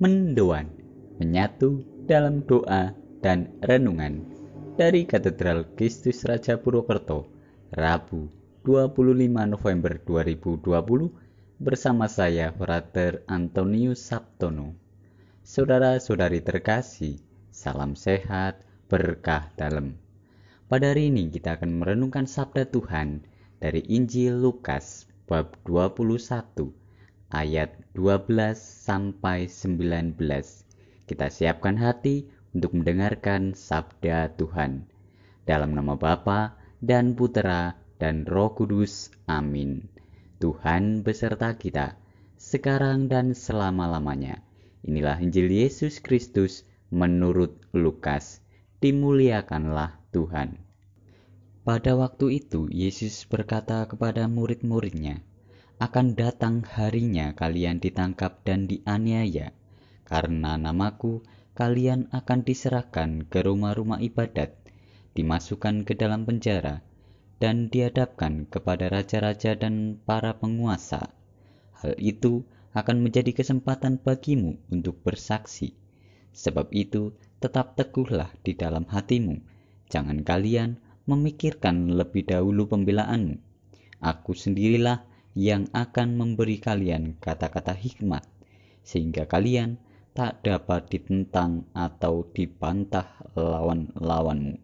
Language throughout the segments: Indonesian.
mendoan, menyatu dalam doa dan renungan. Dari Katedral Kristus Raja Purwokerto, Rabu 25 November 2020 bersama saya Frater Antonius Sabtono. Saudara-saudari terkasih, salam sehat, berkah dalam. Pada hari ini kita akan merenungkan sabda Tuhan dari Injil Lukas bab 21 ayat 12 sampai 19. Kita siapkan hati untuk mendengarkan sabda Tuhan. Dalam nama Bapa dan Putera dan Roh Kudus. Amin. Tuhan beserta kita sekarang dan selama-lamanya. Inilah Injil Yesus Kristus menurut Lukas. Dimuliakanlah Tuhan. Pada waktu itu Yesus berkata kepada murid-muridnya, akan datang harinya kalian ditangkap dan dianiaya. Karena namaku, kalian akan diserahkan ke rumah-rumah ibadat, dimasukkan ke dalam penjara, dan dihadapkan kepada raja-raja dan para penguasa. Hal itu akan menjadi kesempatan bagimu untuk bersaksi. Sebab itu, tetap teguhlah di dalam hatimu. Jangan kalian memikirkan lebih dahulu pembelaanmu. Aku sendirilah yang akan memberi kalian kata-kata hikmat, sehingga kalian tak dapat ditentang atau dipantah lawan-lawanmu.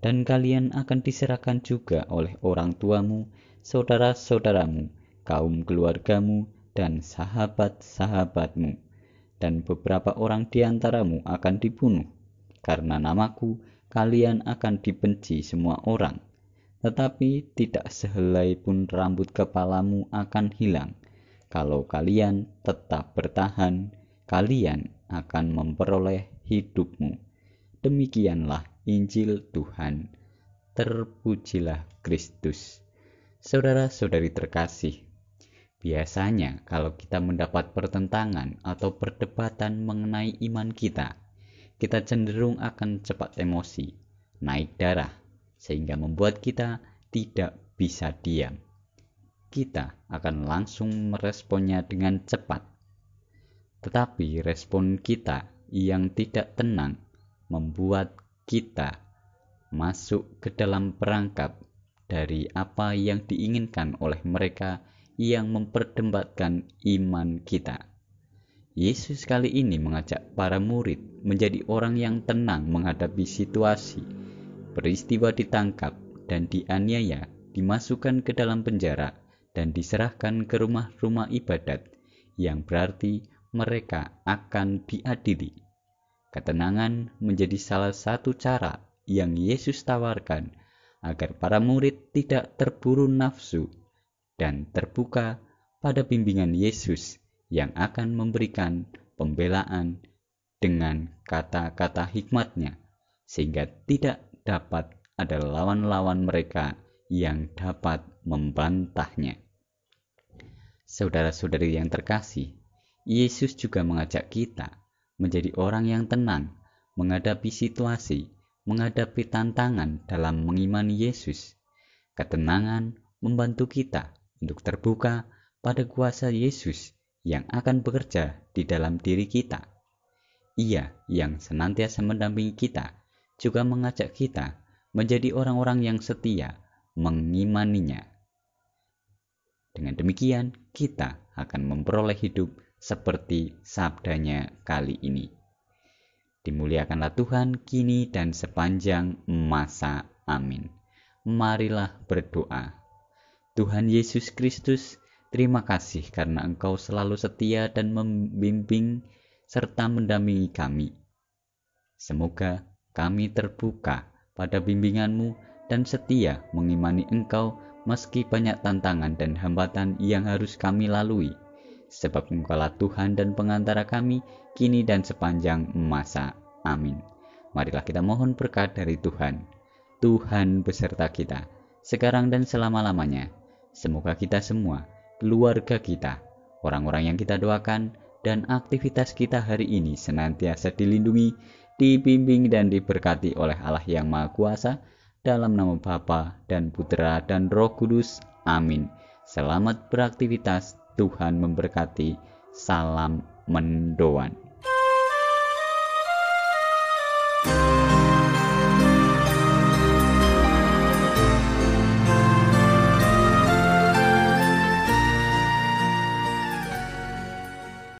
Dan kalian akan diserahkan juga oleh orang tuamu, saudara-saudaramu, kaum keluargamu, dan sahabat-sahabatmu. Dan beberapa orang di antaramu akan dibunuh. Karena namaku, kalian akan dibenci semua orang tetapi tidak sehelai pun rambut kepalamu akan hilang. Kalau kalian tetap bertahan, kalian akan memperoleh hidupmu. Demikianlah Injil Tuhan. Terpujilah Kristus. Saudara-saudari terkasih, biasanya kalau kita mendapat pertentangan atau perdebatan mengenai iman kita, kita cenderung akan cepat emosi, naik darah, sehingga membuat kita tidak bisa diam. Kita akan langsung meresponnya dengan cepat. Tetapi respon kita yang tidak tenang membuat kita masuk ke dalam perangkap dari apa yang diinginkan oleh mereka yang memperdebatkan iman kita. Yesus kali ini mengajak para murid menjadi orang yang tenang menghadapi situasi Peristiwa ditangkap dan dianiaya, dimasukkan ke dalam penjara, dan diserahkan ke rumah-rumah ibadat, yang berarti mereka akan diadili. Ketenangan menjadi salah satu cara yang Yesus tawarkan agar para murid tidak terburu nafsu dan terbuka pada bimbingan Yesus yang akan memberikan pembelaan dengan kata-kata hikmatnya, sehingga tidak dapat ada lawan-lawan mereka yang dapat membantahnya. Saudara-saudari yang terkasih, Yesus juga mengajak kita menjadi orang yang tenang, menghadapi situasi, menghadapi tantangan dalam mengimani Yesus. Ketenangan membantu kita untuk terbuka pada kuasa Yesus yang akan bekerja di dalam diri kita. Ia yang senantiasa mendampingi kita juga mengajak kita menjadi orang-orang yang setia mengimaninya. Dengan demikian, kita akan memperoleh hidup seperti sabdanya kali ini. Dimuliakanlah Tuhan kini dan sepanjang masa. Amin. Marilah berdoa. Tuhan Yesus Kristus, terima kasih karena Engkau selalu setia dan membimbing serta mendampingi kami. Semoga kami terbuka pada bimbinganmu dan setia mengimani engkau meski banyak tantangan dan hambatan yang harus kami lalui. Sebab engkaulah Tuhan dan pengantara kami, kini dan sepanjang masa. Amin. Marilah kita mohon berkat dari Tuhan. Tuhan beserta kita, sekarang dan selama-lamanya. Semoga kita semua, keluarga kita, orang-orang yang kita doakan, dan aktivitas kita hari ini senantiasa dilindungi dibimbing dan diberkati oleh Allah yang Maha Kuasa, dalam nama Bapa dan Putera dan Roh Kudus. Amin. Selamat beraktivitas. Tuhan memberkati. Salam mendoan.